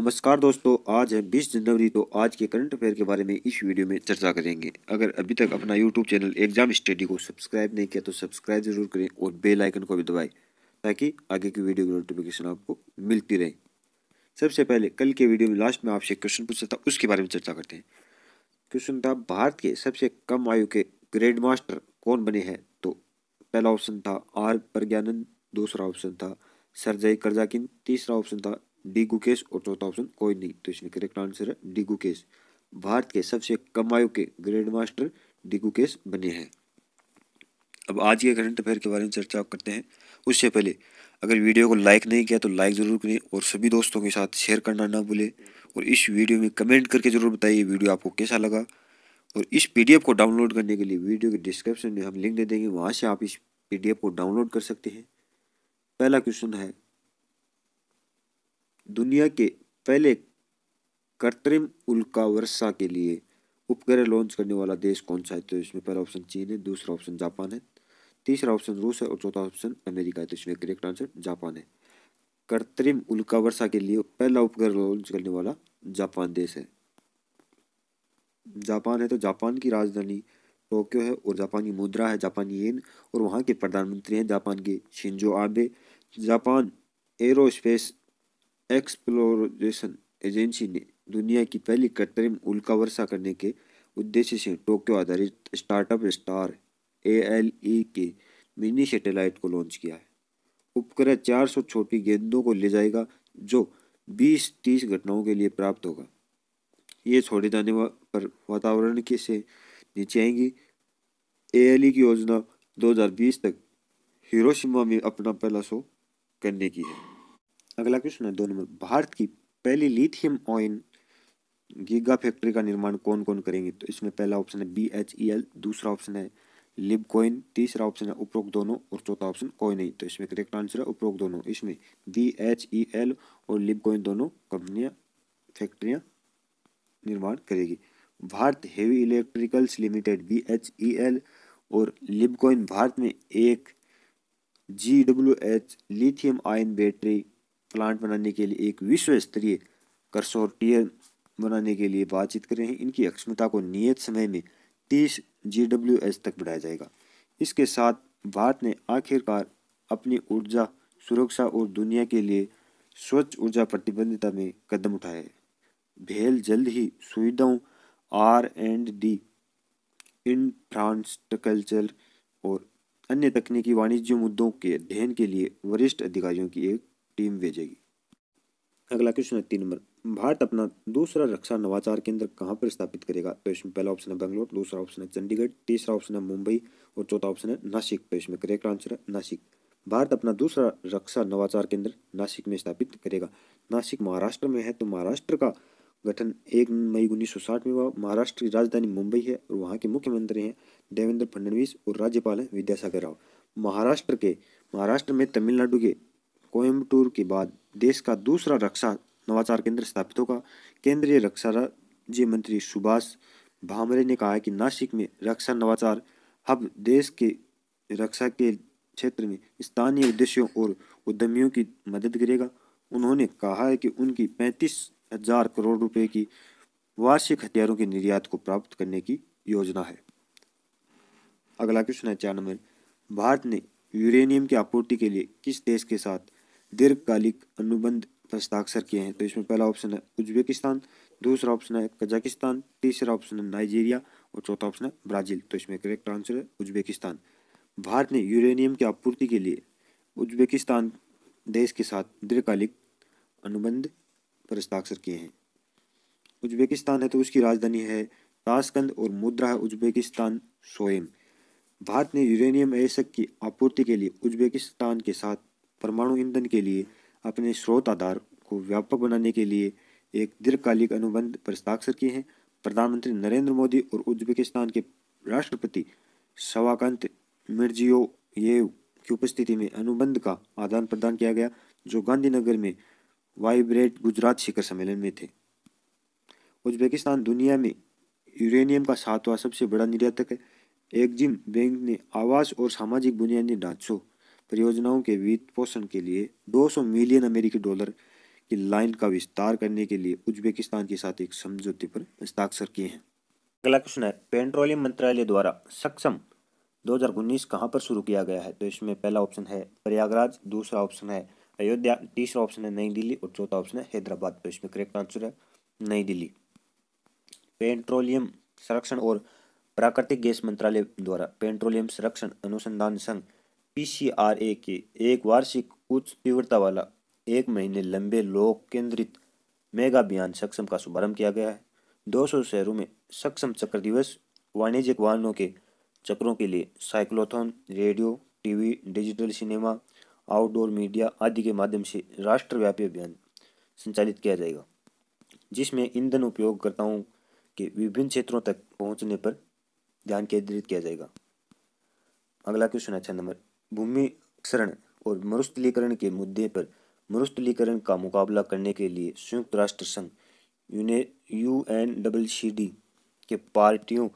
नमस्कार दोस्तों आज है 20 जनवरी तो आज के करंट अफेयर के बारे में इस वीडियो में चर्चा करेंगे अगर अभी तक अपना यूट्यूब चैनल एग्जाम स्टडी को सब्सक्राइब नहीं किया तो सब्सक्राइब जरूर करें और बेल आइकन को भी दबाएं ताकि आगे की वीडियो की नोटिफिकेशन आपको मिलती रहे सबसे पहले कल के वीडियो में लास्ट में आपसे क्वेश्चन पूछा था उसके बारे में चर्चा करते हैं क्वेश्चन था भारत के सबसे कम आयु के ग्रेड मास्टर कौन बने हैं तो पहला ऑप्शन था आर प्रज्ञानंद दूसरा ऑप्शन था सरजय करजाकिन तीसरा ऑप्शन था डी गुकेश और चौथा ऑप्शन कोई नहीं तो इसमें करेक्ट आंसर है डी गुकेश भारत के सबसे कम आयु के ग्रैंड मास्टर डी गुकेश बने हैं अब आज के करंट अफेयर के बारे में चर्चा करते हैं उससे पहले अगर वीडियो को लाइक नहीं किया तो लाइक ज़रूर करें और सभी दोस्तों के साथ शेयर करना ना भूलें और इस वीडियो में कमेंट करके ज़रूर बताइए वीडियो आपको कैसा लगा और इस पीडीएफ को डाउनलोड करने के लिए वीडियो के डिस्क्रिप्शन में हम लिंक दे देंगे वहाँ से आप इस पीडीएफ को डाउनलोड कर सकते हैं पहला क्वेश्चन है दुनिया के पहले कृत्रिम उल्का वर्षा के लिए उपग्रह लॉन्च करने वाला देश कौन सा है तो इसमें पहला ऑप्शन चीन है दूसरा ऑप्शन जापान है तीसरा ऑप्शन रूस है और चौथा ऑप्शन अमेरिका है तो इसमें करेक्ट आंसर जापान है कृत्रिम उल्का वर्षा के लिए पहला उपग्रह लॉन्च करने वाला जापान देश है जापान है तो जापान की राजधानी टोक्यो है और जापान की मुद्रा है जापानी येन और वहाँ के प्रधानमंत्री हैं जापान के Shinzo Abe Japan Aerospace Exploration Agency ने दुनिया की पहली कृत्रिम उल्का वर्षा करने के उद्देश्य से टोक्यो आधारित startup star A L E के मिनी सैटेलाइट को लॉन्च किया है उपग्रह 400 छोटी गेंदों को ले जाएगा जो 20-30 घटनाओं के लिए प्राप्त होगा ये छोड़े जाने वा, पर वातावरण के से नीचे आएंगी ई e की योजना 2020 तक हिरोशिमा में अपना पहला शो करने की है अगला क्वेश्चन है दो नंबर भारत की पहली लिथियम ऑयन गीगा फैक्ट्री का निर्माण कौन कौन करेंगे तो इसमें पहला ऑप्शन है बी एच ई एल दूसरा ऑप्शन है लिब कोइन तीसरा ऑप्शन है उपरोक्त दोनों और चौथा ऑप्शन कोई नहीं तो इसमें करेक्ट आंसर है उपरोक्त दोनों इसमें बी एच ई एल और लिब कोइन दोनों कंपनियां फैक्ट्रियां निर्माण करेगी Bharat Heavy Electricals Limited B H E L और लिब भारत में एक G W H lithium ion battery plant बनाने के लिए एक विश्व स्तरीय कर्सोटियर बनाने के लिए बातचीत कर रहे हैं इनकी अक्षमता को नियत समय में तीस जी तक बढ़ाया जाएगा इसके साथ भारत ने आखिरकार अपनी ऊर्जा सुरक्षा और दुनिया के लिए स्वच्छ ऊर्जा प्रतिबद्धता में कदम उठाए भेल जल्द ही सुविधाओं आर एंड डी इंफ्रास्ट्रक्चर और अन्य तकनीकी वाणिज्य मुद्दों के अध्ययन के लिए वरिष्ठ अधिकारियों की एक टीम भेजेगी अगला क्वेश्चन है तीन नंबर भारत अपना दूसरा रक्षा नवाचार केंद्र कहाँ पर स्थापित करेगा तो इसमें पहला ऑप्शन है बंगलोर दूसरा ऑप्शन है चंडीगढ़ तीसरा ऑप्शन है मुंबई और चौथा ऑप्शन है नासिक तो इसमें करेक्ट आंसर है नासिक भारत अपना दूसरा रक्षा नवाचार केंद्र नासिक में स्थापित करेगा नासिक महाराष्ट्र में है तो महाराष्ट्र का गठन एक मई उन्नीस सौ साठ में हुआ महाराष्ट्र की राजधानी मुंबई है और वहाँ के मुख्यमंत्री हैं देवेंद्र फडणवीस और राज्यपाल हैं विद्यासागर राव महाराष्ट्र के महाराष्ट्र में तमिलनाडु के कोयम्बटूर के बाद देश का दूसरा रक्षा नवाचार केंद्र स्थापित होगा केंद्रीय रक्षा राज्य मंत्री सुभाष भामरे ने कहा कि नासिक में रक्षा नवाचार हब देश के रक्षा के क्षेत्र में स्थानीय उद्देश्यों और उद्यमियों की मदद करेगा उन्होंने कहा है कि उनकी पैंतीस हजार करोड़ रुपए की वार्षिक हथियारों के निर्यात को प्राप्त करने की योजना है अगला क्वेश्चन है चार नंबर भारत ने यूरेनियम की आपूर्ति के लिए किस देश के साथ दीर्घकालिक अनुबंध हस्ताक्षर किए हैं तो इसमें पहला ऑप्शन है उज्बेकिस्तान दूसरा ऑप्शन है कजाकिस्तान तीसरा ऑप्शन है नाइजीरिया और चौथा ऑप्शन है ब्राज़ील तो इसमें करेक्ट आंसर है उज्बेकिस्तान भारत ने यूरेनियम की आपूर्ति के लिए उज्बेकिस्तान देश के साथ दीर्घकालिक अनुबंध पर हस्ताक्षर किए हैं उज्बेकिस्तान है तो उसकी राजधानी है ताशकंद और मुद्रा है उज्बेकिस्तान सोएम भारत ने यूरेनियम एसक की आपूर्ति के लिए उज्बेकिस्तान के साथ परमाणु ईंधन के लिए अपने स्रोत आधार को व्यापक बनाने के लिए एक दीर्घकालिक अनुबंध पर हस्ताक्षर किए हैं प्रधानमंत्री नरेंद्र मोदी और उज्बेकिस्तान के राष्ट्रपति सवाकंत मिर्जियो येव की उपस्थिति में अनुबंध का आदान प्रदान किया गया जो गांधीनगर में वाइब्रेट गुजरात शिखर सम्मेलन में थे उज्बेकिस्तान दुनिया में यूरेनियम का सातवां सबसे बड़ा निर्यातक है एग्जिम बैंक ने आवास और सामाजिक बुनियादी ढांचों परियोजनाओं के वित्त पोषण के लिए 200 मिलियन अमेरिकी डॉलर की लाइन का विस्तार करने के लिए उज्बेकिस्तान के साथ एक समझौते पर हस्ताक्षर किए हैं अगला क्वेश्चन है पेट्रोलियम मंत्रालय द्वारा सक्षम 2019 कहां पर शुरू किया गया है तो इसमें पहला ऑप्शन है प्रयागराज दूसरा ऑप्शन है अयोध्या तीसरा ऑप्शन है नई दिल्ली और चौथा ऑप्शन है हैदराबाद तो इसमें करेक्ट आंसर है नई दिल्ली पेट्रोलियम संरक्षण और प्राकृतिक गैस मंत्रालय द्वारा पेट्रोलियम संरक्षण अनुसंधान संघ पीसीआरए के एक वार्षिक उच्च तीव्रता वाला एक महीने लंबे लोक केंद्रित मेगा अभियान सक्षम का शुभारंभ किया गया है 200 शहरों में सक्षम चक्र दिवस वाणिज्यिक वाहनों के चक्रों के लिए cyclothon radio TV digital cinema outdoor media आदि के माध्यम से राष्ट्रव्यापी अभियान संचालित किया जाएगा जिसमें ईंधन उपयोगकर्ताओं के विभिन्न क्षेत्रों तक पहुंचने पर ध्यान केंद्रित किया जाएगा अगला क्वेश्चन अच्छा नंबर भूमि क्षरण और मरुस्थलीकरण के मुद्दे पर मरुस्थलीकरण का मुकाबला करने के लिए संयुक्त राष्ट्र संघ यूने U N double C D के पार्टियों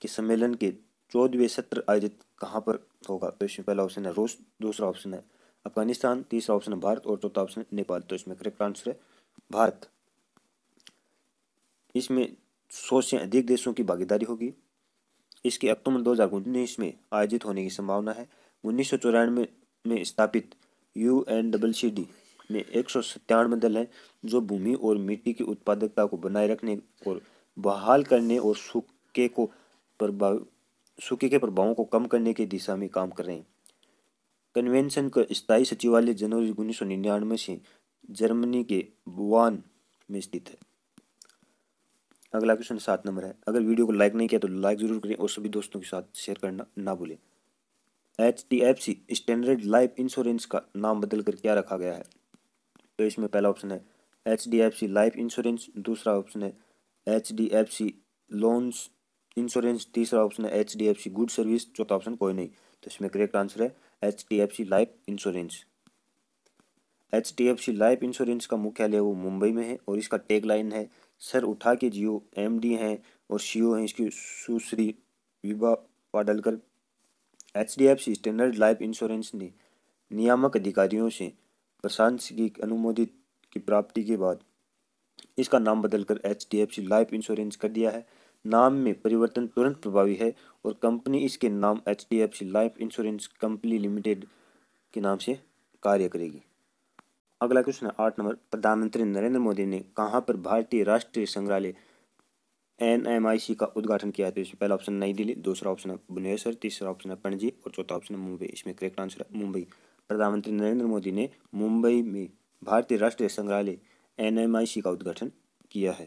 के सम्मेलन के चौदहवें सत्र आयोजित कहाँ पर होगा तो इसमें पहला ऑप्शन है रूस दूसरा ऑप्शन है अफगानिस्तान तीसरा ऑप्शन है भारत और चौथा ऑप्शन है नेपाल तो इसमें करेक्ट आंसर है भारत इसमें सौ से अधिक देशों की भागीदारी होगी इसके अक्टूबर दो में आयोजित होने की संभावना है उन्नीस सौ चौरानवे में स्थापित U N double C D में एक सौ सत्तानवे दल हैं जो भूमि और मिट्टी की उत्पादकता को बनाए रखने और बहाल करने और सूखे को प्रभाव सूखे के प्रभावों को कम करने की दिशा में काम कर रहे हैं कन्वेंशन का स्थायी सचिवालय जनवरी उन्नीस सौ निन्यानवे से जर्मनी के बुआन में स्थित है अगला क्वेश्चन सात नंबर है अगर वीडियो को लाइक नहीं किया तो लाइक जरूर करें और सभी दोस्तों के साथ शेयर करना ना भूलें H D F C Standard Life Insurance का नाम बदल कर क्या रखा गया है तो इसमें पहला ऑप्शन है H D F C Life Insurance दूसरा ऑप्शन है H D F C loans insurance तीसरा ऑप्शन है H D F C good service चौथा ऑप्शन कोई नहीं तो इसमें करेक्ट आंसर है H D F C Life Insurance H D F C Life Insurance का मुख्यालय वो मुंबई में है और इसका टेक लाइन है सर उठा के जियो एम डी हैं और सी ओ e हैं इसकी सुश्री Vibha Padalkar C Standard Life Insurance ने नियामक अधिकारियों से प्रशांत की अनुमोदित की प्राप्ति के बाद इसका नाम बदलकर एच लाइफ इंश्योरेंस कर दिया है नाम में परिवर्तन तुरंत प्रभावी है और कंपनी इसके नाम H Life Insurance Company Limited के नाम से कार्य करेगी अगला क्वेश्चन है आठ नंबर प्रधानमंत्री नरेंद्र मोदी ने कहाँ पर भारतीय राष्ट्रीय संग्रहालय एन एम आई सी का उद्घाटन किया है तो इसमें पहला ऑप्शन नई दिल्ली दूसरा ऑप्शन है भुवनेश्वर तीसरा ऑप्शन है पणजी और चौथा ऑप्शन है मुंबई इसमें करेक्ट आंसर है मुंबई प्रधानमंत्री नरेंद्र मोदी ने मुंबई में भारतीय राष्ट्रीय संग्रहालय एन एम आई सी का उद्घाटन किया है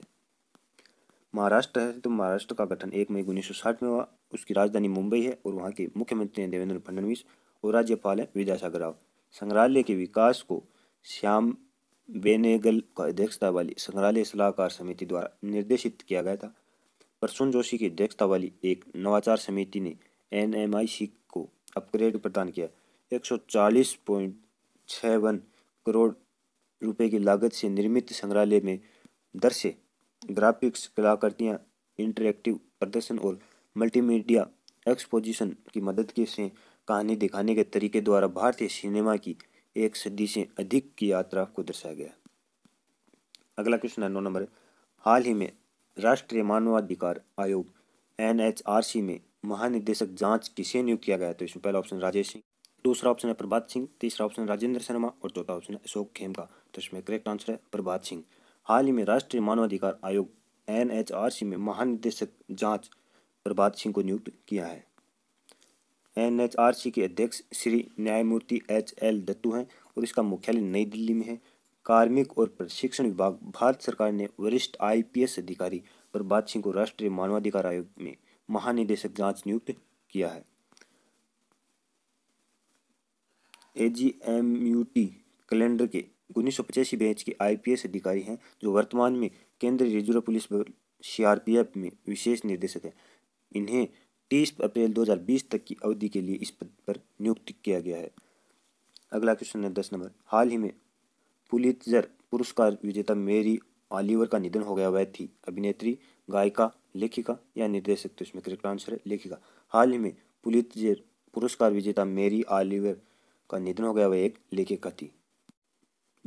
महाराष्ट्र है तो महाराष्ट्र का गठन एक मई उन्नीस सौ साठ में हुआ उसकी राजधानी मुंबई है और वहाँ के मुख्यमंत्री हैं देवेंद्र फडणवीस और राज्यपाल हैं विद्यासागर राव संग्रहालय के विकास को श्याम बेनेगल का अध्यक्षता वाली संग्रहालय सलाहकार समिति द्वारा निर्देशित किया गया था प्रसून जोशी की अध्यक्षता वाली एक नवाचार समिति ने एन को अपग्रेड प्रदान किया एक करोड़ रुपए की लागत से निर्मित संग्रहालय में दृश्य ग्राफिक्स कलाकृतियाँ इंटरेक्टिव प्रदर्शन और मल्टीमीडिया एक्सपोजिशन की मदद के से कहानी दिखाने के तरीके द्वारा भारतीय सिनेमा की एक सदी से अधिक की यात्रा को दर्शाया गया अगला क्वेश्चन है नौ नंबर हाल ही में राष्ट्रीय मानवाधिकार आयोग एनएचआरसी में महानिदेशक जांच किसे नियुक्त किया गया तो इसमें पहला ऑप्शन राजेश सिंह दूसरा ऑप्शन है प्रभात सिंह तीसरा ऑप्शन राजेंद्र शर्मा और चौथा ऑप्शन है अशोक खेम का तो इसमें करेक्ट आंसर है प्रभात सिंह हाल ही में राष्ट्रीय मानवाधिकार आयोग एन में महानिदेशक जांच प्रभात सिंह को नियुक्त किया है एनएचआरसी के अध्यक्ष श्री न्यायमूर्ति एच एल दत्तू हैं और इसका मुख्यालय नई दिल्ली में है कार्मिक और प्रशिक्षण विभाग भारत सरकार ने वरिष्ठ आईपीएस अधिकारी प्रभात सिंह को राष्ट्रीय मानवाधिकार आयोग में महानिदेशक जांच नियुक्त किया है एजीएमयूटी कैलेंडर के उन्नीस सौ बैच के आईपीएस अधिकारी हैं जो वर्तमान में केंद्रीय रिजर्व पुलिस बल सीआरपीएफ में विशेष निर्देशक हैं इन्हें तीस अप्रैल 2020 तक की अवधि के लिए इस पद पर नियुक्त किया गया है अगला क्वेश्चन है दस नंबर हाल ही में पुलितजर पुरस्कार विजेता मेरी ऑलिवर का निधन हो गया वह थी अभिनेत्री गायिका लेखिका या निर्देशक तो इसमें करेक्ट आंसर है लेखिका हाल ही में पुलितजर पुरस्कार विजेता मेरी ऑलिवर का निधन हो गया वह एक लेखिका थी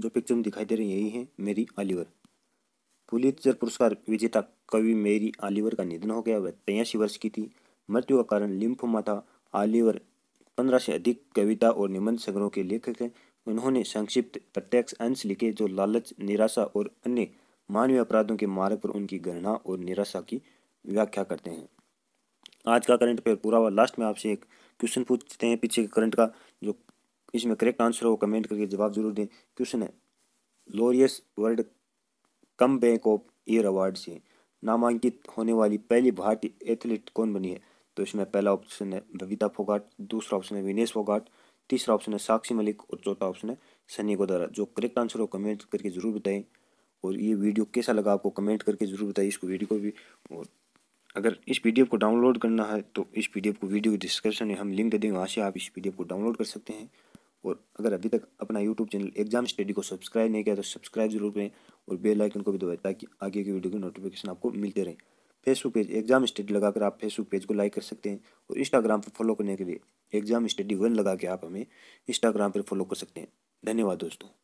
जो पिक्चर में दिखाई दे रही यही है मेरी ऑलिवर पुलितजर पुरस्कार विजेता कवि मेरी ऑलिवर का निधन हो गया वह तेयासी वर्ष की थी मृत्यु का कारण माता आलिवर पंद्रह से अधिक कविता और निबंध संग्रहों के लेखक हैं उन्होंने संक्षिप्त प्रत्यक्ष अंश लिखे जो लालच निराशा और अन्य मानवीय अपराधों के मार्ग पर उनकी गणना और निराशा की व्याख्या करते हैं आज का करंट पेपर पूरा हुआ लास्ट में आपसे एक क्वेश्चन पूछते हैं पीछे के करंट का जो इसमें करेक्ट आंसर हो कमेंट करके जवाब जरूर दें क्वेश्चन है Laureus World comeback of year award से नामांकित होने वाली पहली भारतीय एथलीट कौन बनी है तो इसमें पहला ऑप्शन है बबीता फोगाट दूसरा ऑप्शन है विनेश फोगाट तीसरा ऑप्शन है साक्षी मलिक और चौथा ऑप्शन है सनी गोदारा जो करेक्ट आंसर हो कमेंट करके ज़रूर बताएं और ये वीडियो कैसा लगा आपको कमेंट करके ज़रूर बताइए इसको वीडियो को भी और अगर इस वीडियो को डाउनलोड करना है तो इस पीडीएफ को वीडियो डिस्क्रिप्शन में हम लिंक दे देंगे वहाँ से आप इस पीडीएफ को डाउनलोड कर सकते हैं और अगर अभी तक अपना यूट्यूब चैनल एग्जाम स्टडी को सब्सक्राइब नहीं किया तो सब्सक्राइब जरूर करें और बेल आइकन को भी दबाएं ताकि आगे की वीडियो की नोटिफिकेशन आपको मिलते रहें फेसबुक पेज एग्जाम स्टडी लगाकर आप फेसबुक पेज को लाइक कर सकते हैं और इंस्टाग्राम पर फॉलो करने के लिए एग्जाम स्टडी वन लगा के आप हमें इंस्टाग्राम पर फॉलो कर सकते हैं धन्यवाद दोस्तों